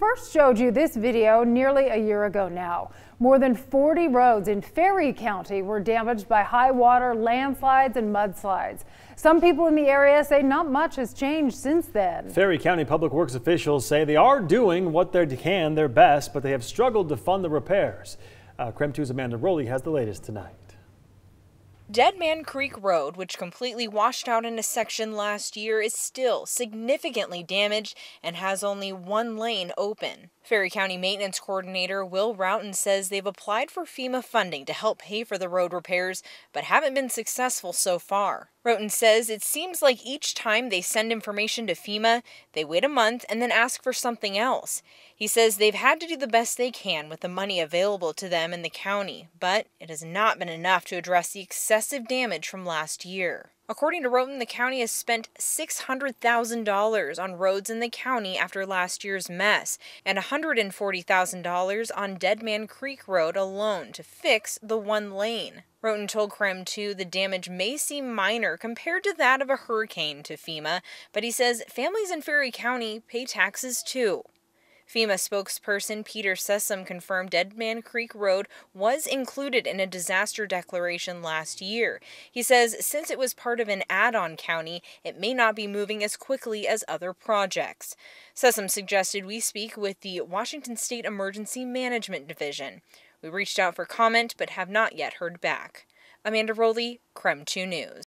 First showed you this video nearly a year ago now. More than 40 roads in Ferry County were damaged by high water, landslides, and mudslides. Some people in the area say not much has changed since then. Ferry County Public Works officials say they are doing what they can, their best, but they have struggled to fund the repairs. Uh, Crem 2's Amanda Rowley has the latest tonight. Dead Man Creek Road, which completely washed out in a section last year, is still significantly damaged and has only one lane open. Ferry County Maintenance Coordinator Will Routon says they've applied for FEMA funding to help pay for the road repairs, but haven't been successful so far. Roten says it seems like each time they send information to FEMA, they wait a month and then ask for something else. He says they've had to do the best they can with the money available to them in the county, but it has not been enough to address the excessive damage from last year. According to Roten, the county has spent $600,000 on roads in the county after last year's mess and $140,000 on Deadman Creek Road alone to fix the one lane. Roten told Krem, too, the damage may seem minor compared to that of a hurricane to FEMA, but he says families in Ferry County pay taxes too. FEMA spokesperson Peter Sessom confirmed Dead Man Creek Road was included in a disaster declaration last year. He says since it was part of an add on county, it may not be moving as quickly as other projects. Sessom suggested we speak with the Washington State Emergency Management Division. We reached out for comment but have not yet heard back. Amanda Rowley, Crem 2 News.